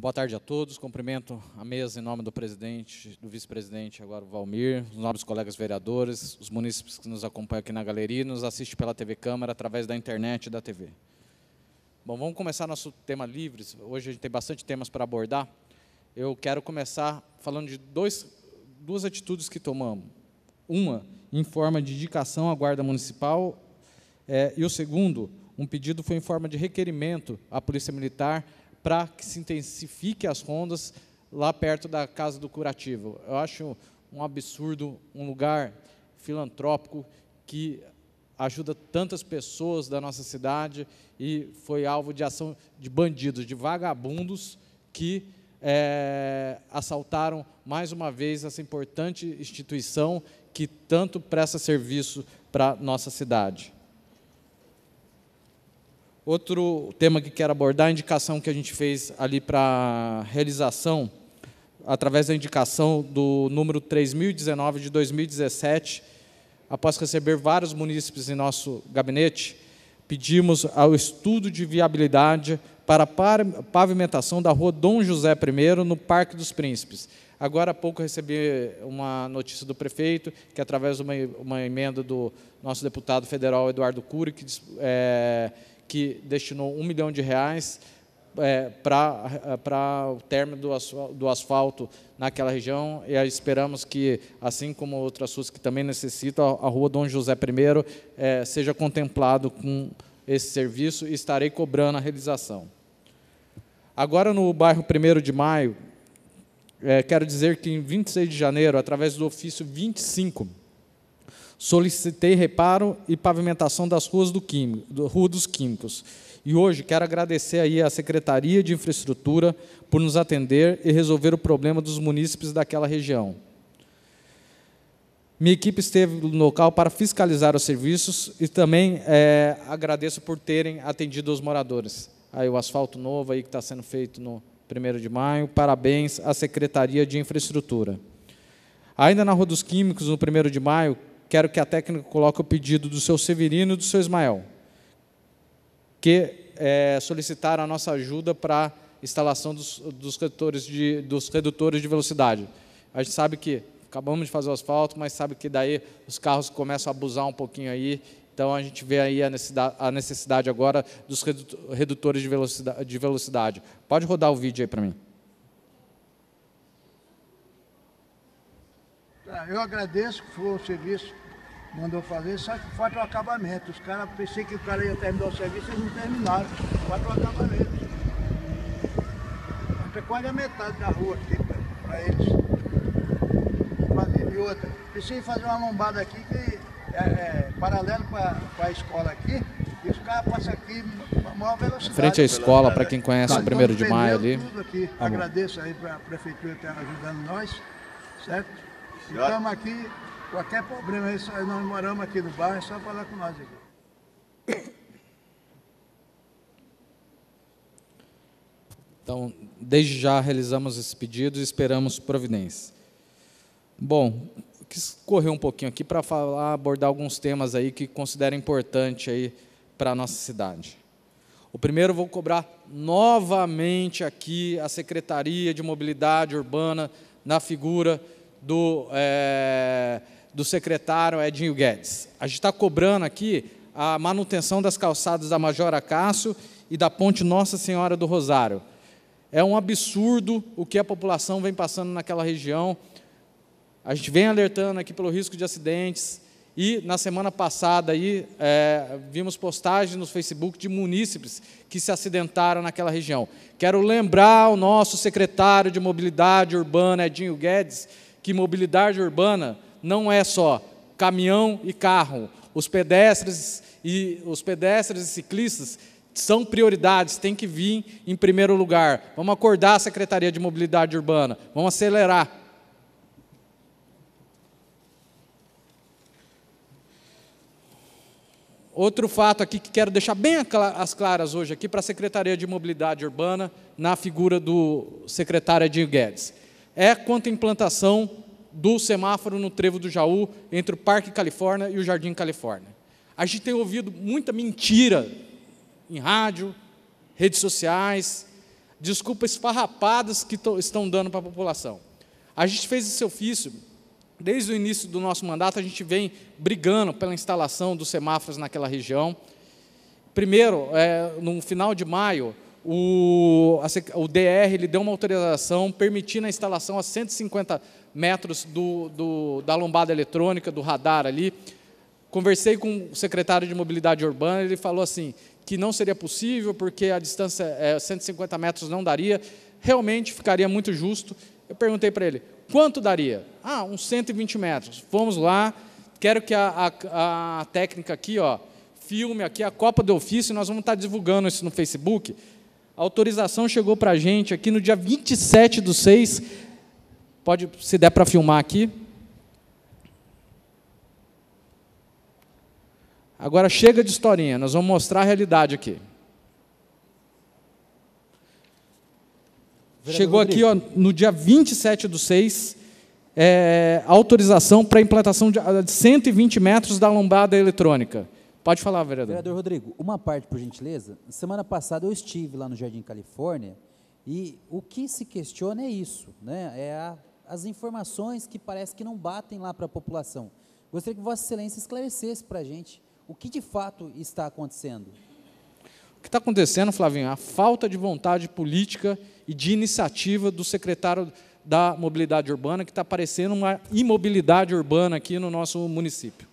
Boa tarde a todos. Cumprimento a mesa em nome do presidente, do vice-presidente, agora o Valmir, os nobres colegas vereadores, os munícipes que nos acompanham aqui na galeria e nos assistem pela TV Câmara através da internet e da TV. Bom, vamos começar nosso tema livres. Hoje a gente tem bastante temas para abordar. Eu quero começar falando de dois, duas atitudes que tomamos. Uma, em forma de indicação à Guarda Municipal, é, e o segundo, um pedido foi em forma de requerimento à Polícia Militar para que se intensifique as rondas lá perto da Casa do Curativo. Eu acho um absurdo um lugar filantrópico que ajuda tantas pessoas da nossa cidade e foi alvo de ação de bandidos, de vagabundos que é, assaltaram mais uma vez essa importante instituição que tanto presta serviço para nossa cidade. Outro tema que quero abordar, é a indicação que a gente fez ali para realização, através da indicação do número 3019 de 2017, após receber vários munícipes em nosso gabinete, pedimos ao estudo de viabilidade para a pavimentação da rua Dom José I, no Parque dos Príncipes. Agora há pouco recebi uma notícia do prefeito, que através de uma, uma emenda do nosso deputado federal Eduardo Cury, que é, que destinou um milhão de reais é, para é, o término do, asfalto naquela região e esperamos que, assim como outras ruas que também necessitam, a, rua Dom José I é, seja contemplado com esse serviço e estarei cobrando a realização. Agora, no bairro 1 de Maio, é, quero dizer que em 26 de janeiro, através do ofício 25, Solicitei reparo e pavimentação das ruas do Químico, do Rua dos Químicos. E hoje quero agradecer aí à Secretaria de Infraestrutura por nos atender e resolver o problema dos munícipes daquela região. Minha equipe esteve no local para fiscalizar os serviços e também é, agradeço por terem atendido os moradores. Aí o asfalto novo aí que está sendo feito no 1 de maio. Parabéns à Secretaria de Infraestrutura. Ainda na Rua dos Químicos, no 1 de maio, Quero que a técnica coloque o pedido do seu Severino e do seu Ismael, que é, solicitaram a nossa ajuda para instalação dos, dos, redutores de, dos redutores de velocidade. A gente sabe que acabamos de fazer o asfalto, mas sabe que daí os carros começam a abusar um pouquinho aí então a gente vê aí a necessidade, agora dos redutores de velocidade. Pode rodar o vídeo aí para mim. eu agradeço que foi o serviço mandou fazer, só que falta o acabamento. Os caras, pensei que o cara ia terminar o serviço, eles não terminaram. Falta o acabamento. Falta é quase a metade da rua aqui para eles. Fazer e outra. Pensei em fazer uma lombada aqui que é, é paralelo para a escola aqui. E os caras passam aqui a maior velocidade. Frente à escola, para quem conhece tá, o então, primeiro então de maio ali. Tudo aqui. Tá agradeço aí para a prefeitura estar ajudando nós, certo? Estamos aqui, qualquer problema, nós moramos aqui no bairro, é só falar com nós aqui. Então, desde já realizamos esse pedido e esperamos providência. Bom, quis correr um pouquinho aqui para falar, abordar alguns temas aí que considero importante aí para a nossa cidade. O primeiro vou cobrar novamente aqui a Secretaria de Mobilidade Urbana na figura do, é, do secretário Edinho Guedes. A gente está cobrando aqui a manutenção das calçadas da Major Acácio e da ponte Nossa Senhora do Rosário. É um absurdo o que a população vem passando naquela região. A gente vem alertando aqui pelo risco de acidentes. E na semana passada aí, é, vimos postagens no Facebook de munícipes que se acidentaram naquela região. Quero lembrar o nosso secretário de Mobilidade Urbana, Edinho Guedes, que mobilidade urbana não é só caminhão e carro. Os pedestres e os pedestres e ciclistas são prioridades, tem que vir em primeiro lugar. Vamos acordar a Secretaria de Mobilidade Urbana, vamos acelerar. Outro fato aqui que quero deixar bem as claras hoje aqui para a Secretaria de Mobilidade Urbana, na figura do secretário Edinho Guedes é quanto à implantação do semáforo no Trevo do Jaú, entre o Parque Califórnia e o Jardim Califórnia. A gente tem ouvido muita mentira em rádio, redes sociais, desculpas esfarrapadas que estão dando para a população. A gente fez esse ofício, desde o início do nosso mandato, a gente vem brigando pela instalação dos semáforos naquela região. Primeiro, é, no final de maio, o, a, o DR ele deu uma autorização permitindo a instalação a 150 metros do, do, da lombada eletrônica, do radar ali. Conversei com o secretário de Mobilidade Urbana, ele falou assim, que não seria possível, porque a distância, é, 150 metros não daria, realmente ficaria muito justo. Eu perguntei para ele, quanto daria? Ah, uns 120 metros. Vamos lá, quero que a, a, a técnica aqui, ó, filme aqui, a Copa do Ofício, nós vamos estar divulgando isso no Facebook, a autorização chegou para a gente aqui no dia 27 do 6. Pode, se der para filmar aqui. Agora chega de historinha, nós vamos mostrar a realidade aqui. Vereador Chegou Rodrigo. aqui ó, no dia 27 do 6, é, autorização para implantação de 120 ah, metros da lombada eletrônica. Pode falar, vereador. Vereador Rodrigo, uma parte, por gentileza. Semana passada eu estive lá no Jardim Califórnia e o que se questiona é isso, né? É a, as informações que parece que não batem lá para a população. Gostaria que Vossa Excelência esclarecesse para a gente o que de fato está acontecendo. O que está acontecendo, Flavinho, é a falta de vontade política e de iniciativa do secretário da Mobilidade Urbana, que está parecendo uma imobilidade urbana aqui no nosso município.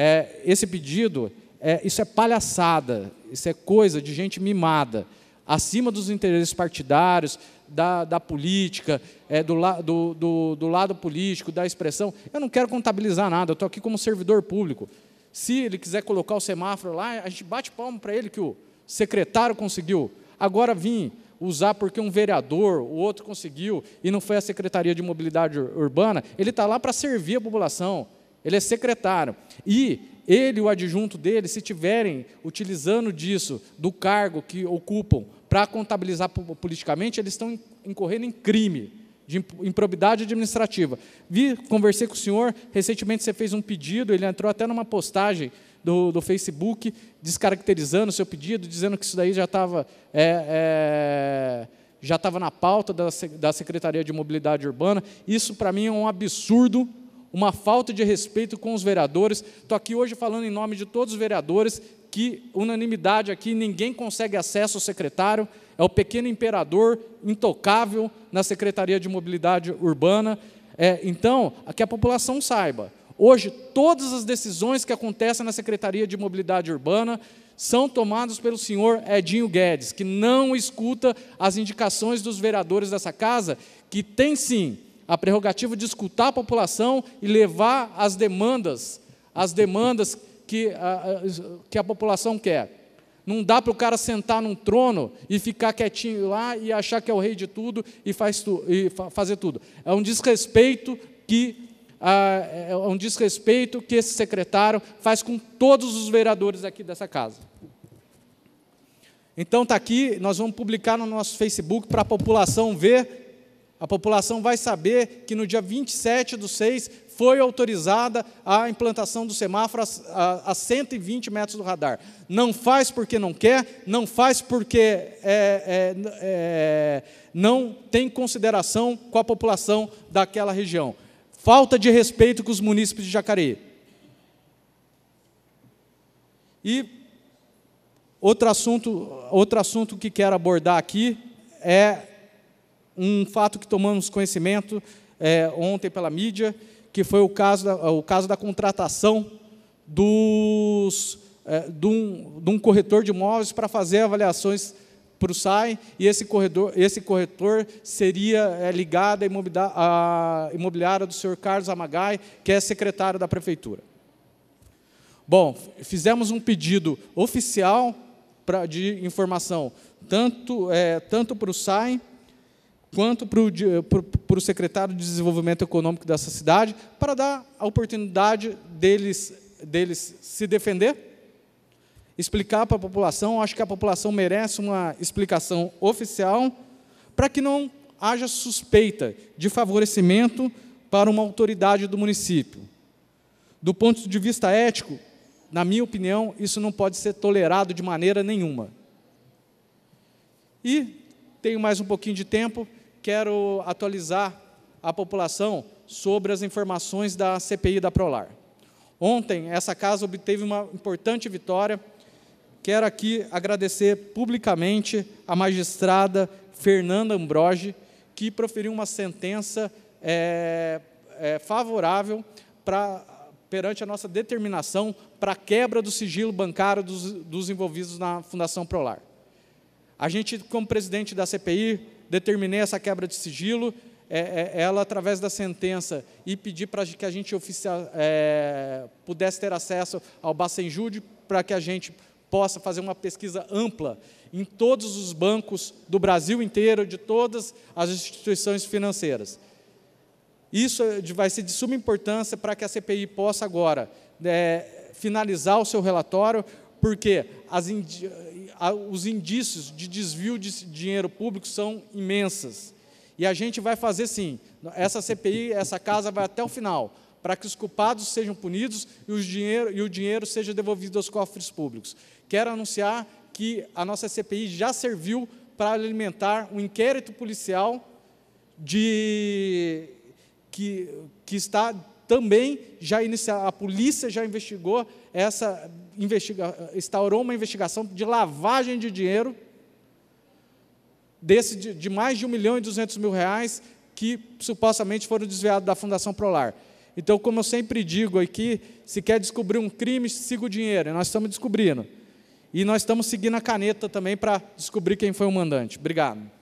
É, esse pedido, é, isso é palhaçada, isso é coisa de gente mimada, acima dos interesses partidários, da, da política, é, do, la, do, do, do lado político, da expressão. Eu não quero contabilizar nada, eu estou aqui como servidor público. Se ele quiser colocar o semáforo lá, a gente bate palma para ele que o secretário conseguiu. Agora vim usar porque um vereador, o outro conseguiu, e não foi a Secretaria de Mobilidade Urbana, ele está lá para servir a população ele é secretário. E ele e o adjunto dele, se tiverem utilizando disso, do cargo que ocupam, para contabilizar politicamente, eles estão incorrendo em crime, de improbidade administrativa. Vi, conversei com o senhor, recentemente você fez um pedido, ele entrou até numa postagem do, do Facebook, descaracterizando o seu pedido, dizendo que isso daí já estava. É, é, já estava na pauta da, da Secretaria de Mobilidade Urbana. Isso, para mim, é um absurdo uma falta de respeito com os vereadores. Estou aqui hoje falando em nome de todos os vereadores, que unanimidade aqui, ninguém consegue acesso ao secretário, é o pequeno imperador intocável na Secretaria de Mobilidade Urbana. É, então, que a população saiba, hoje todas as decisões que acontecem na Secretaria de Mobilidade Urbana são tomados pelo senhor Edinho Guedes, que não escuta as indicações dos vereadores dessa casa, que tem sim a prerrogativa de escutar a população e levar as demandas, as demandas que a, que a população quer. Não dá para o cara sentar num trono e ficar quietinho lá e achar que é o rei de tudo e, faz tu, e fa, fazer tudo. É um desrespeito que ah, é um desrespeito que esse secretário faz com todos os vereadores aqui dessa casa. Então está aqui, nós vamos publicar no nosso Facebook para a população ver a população vai saber que no dia 27 do 6 foi autorizada a implantação do semáforo a, a, a 120 metros do radar. Não faz porque não quer, não faz porque é, é, é, não tem consideração com a população daquela região. Falta de respeito com os munícipes de Jacareí. E outro assunto, outro assunto que quero abordar aqui é um fato que tomamos conhecimento é, ontem pela mídia, que foi o caso da, o caso da contratação dos, é, de, um, de um corretor de imóveis para fazer avaliações para o SAI, e esse, corredor, esse corretor seria é, ligado à imobiliária do senhor Carlos Amagai, que é secretário da Prefeitura. Bom, fizemos um pedido oficial pra, de informação, tanto, é, tanto para o SAI quanto para o eh, secretário de Desenvolvimento Econômico dessa cidade, para dar a oportunidade deles, deles se defender, explicar para a população, acho que a população merece uma explicação oficial, para que não haja suspeita de favorecimento para uma autoridade do município. Do ponto de vista ético, na minha opinião, isso não pode ser tolerado de maneira nenhuma. E tenho mais um pouquinho de tempo, quero atualizar a população sobre as informações da CPI da Prolar. Ontem, essa casa obteve uma importante vitória. Quero aqui agradecer publicamente a magistrada Fernanda Ambroge, que proferiu uma sentença é, é, favorável para perante a nossa determinação para a quebra do sigilo bancário dos, dos envolvidos na Fundação Prolar. A gente, como presidente da CPI, determinei essa quebra de sigilo, é, é, ela através da sentença e pedir para que a gente oficial, é, pudesse ter acesso ao Bacenjude para que a gente possa fazer uma pesquisa ampla em todos os bancos do Brasil inteiro, de todas as instituições financeiras. Isso vai ser de suma importância para que a CPI possa agora é, finalizar o seu relatório, porque as os indícios de desvio de dinheiro público são imensas. E a gente vai fazer sim. Essa CPI, essa casa vai até o final, para que os culpados sejam punidos e, dinheiro, e o dinheiro seja devolvido aos cofres públicos. Quero anunciar que a nossa CPI já serviu para alimentar um inquérito policial de, que, que está também já inicia, a polícia já investigou essa investiga, instaurou uma investigação de lavagem de dinheiro desse de, de mais de 1 milhão e 200 mil reais que supostamente foram desviados da Fundação Prolar. Então, como eu sempre digo aqui, se quer descobrir um crime, siga o dinheiro. E nós estamos descobrindo. E nós estamos seguindo a caneta também para descobrir quem foi o mandante. Obrigado.